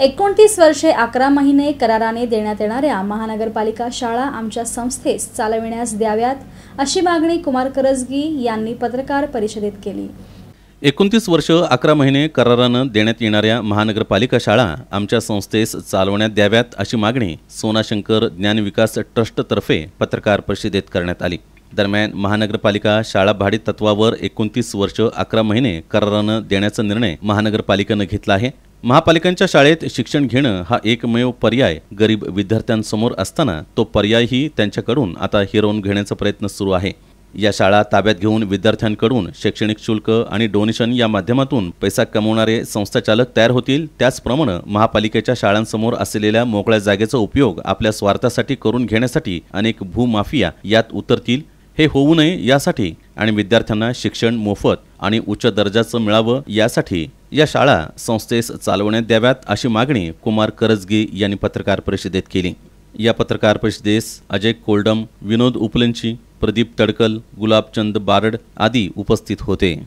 एकोणतीस वर्षे अकरा महिने कराराने देण्यात येणाऱ्या महानगरपालिका शाळा आमच्या संस्थेस चालविण्यास द्याव्यात अशी मागणी कुमार करजगी यांनी पत्रकार परिषदेत केली एकोणतीस वर्ष अकरा महिने करारानं देण्यात येणाऱ्या महानगरपालिका शाळा आमच्या संस्थेस चालवण्यात द्याव्यात अशी मागणी सोनाशंकर ज्ञान विकास ट्रस्टतर्फे पत्रकार परिषदेत करण्यात आली दरम्यान महानगरपालिका शाळा भाडी तत्वावर एकोणतीस वर्ष अकरा महिने करारानं देण्याचा निर्णय महानगरपालिकेनं घेतला आहे महापालिकांच्या शाळेत शिक्षण घेणं हा एकमेव पर्याय गरीब विद्यार्थ्यांसमोर असताना तो पर्यायही त्यांच्याकडून आता हिरवून घेण्याचा प्रयत्न सुरू आहे या शाळा ताब्यात घेऊन विद्यार्थ्यांकडून शैक्षणिक शुल्क आणि डोनेशन या माध्यमातून पैसा कमवणारे संस्थाचालक तयार होतील त्याचप्रमाणे महापालिकेच्या शाळांसमोर असलेल्या मोकळ्या जागेचा उपयोग आपल्या स्वार्थासाठी करून घेण्यासाठी अनेक भूमाफिया यात उतरतील हे होऊ नये यासाठी आणि विद्यार्थ्यांना शिक्षण मोफत आणि उच्च दर्जाचं मिळावं यासाठी या शाळा संस्थेस चालवण्यात द्याव्यात अशी मागणी कुमार करजगी यांनी पत्रकार परिषदेत केली या पत्रकार परिषदेस अजय कोल्डम विनोद उपलंची प्रदीप तडकल गुलाबचंद बारड आदी उपस्थित होते